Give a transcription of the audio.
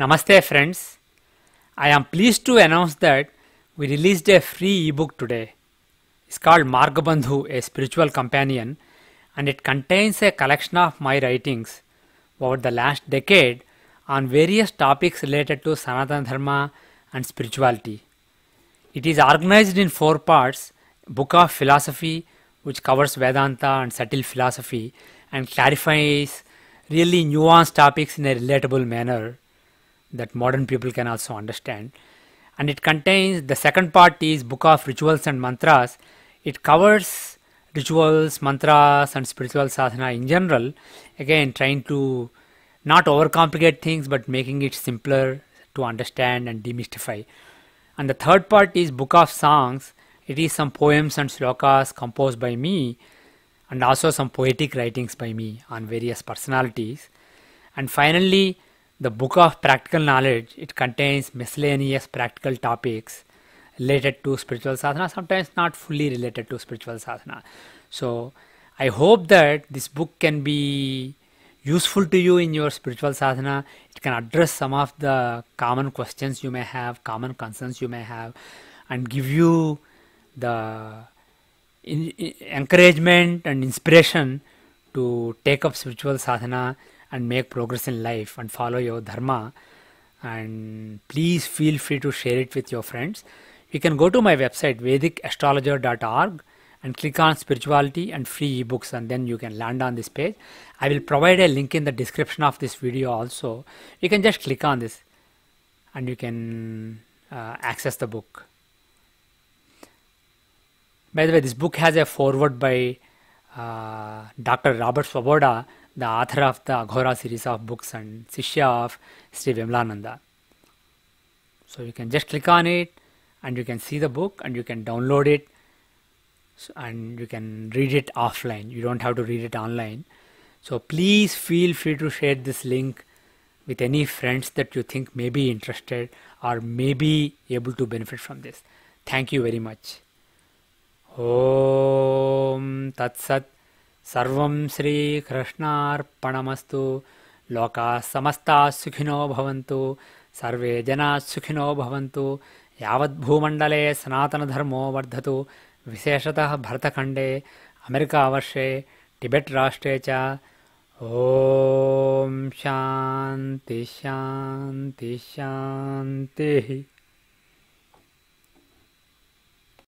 Namaste friends. I am pleased to announce that we released a free ebook today. It's called Margabandhu, a spiritual companion, and it contains a collection of my writings over the last decade on various topics related to Sanatana Dharma and spirituality. It is organized in four parts Book of Philosophy, which covers Vedanta and subtle philosophy and clarifies really nuanced topics in a relatable manner that modern people can also understand. And it contains the second part is book of rituals and mantras. It covers rituals, mantras, and spiritual sadhana in general. Again, trying to not overcomplicate things but making it simpler to understand and demystify. And the third part is book of songs. It is some poems and slokas composed by me and also some poetic writings by me on various personalities. And finally, the Book of Practical Knowledge it contains miscellaneous practical topics related to spiritual sadhana, sometimes not fully related to spiritual sadhana. So I hope that this book can be useful to you in your spiritual sadhana. It can address some of the common questions you may have, common concerns you may have, and give you the encouragement and inspiration to take up spiritual sadhana and make progress in life and follow your dharma and please feel free to share it with your friends you can go to my website vedicastrologer.org and click on spirituality and free ebooks and then you can land on this page i will provide a link in the description of this video also you can just click on this and you can uh, access the book by the way this book has a foreword by uh, dr robert swoboda the author of the Aghora series of books and Sishya of Sri Vimlananda. So you can just click on it and you can see the book and you can download it and you can read it offline. You don't have to read it online. So please feel free to share this link with any friends that you think may be interested or may be able to benefit from this. Thank you very much. Om Tat Sat सर्वं श्रीकृष्णार्पणमस्तु लोकाः समस्ताः सुखिनो भवन्तु सर्वे जना सुखिनो भवन्तु यावद्भूमण्डले सनातनधर्मो वर्धतु विशेषतः भरतखण्डे अमेरिकावर्षे टिबेट् राष्ट्रे च ॐ शान्ति शान्ति शान्तिः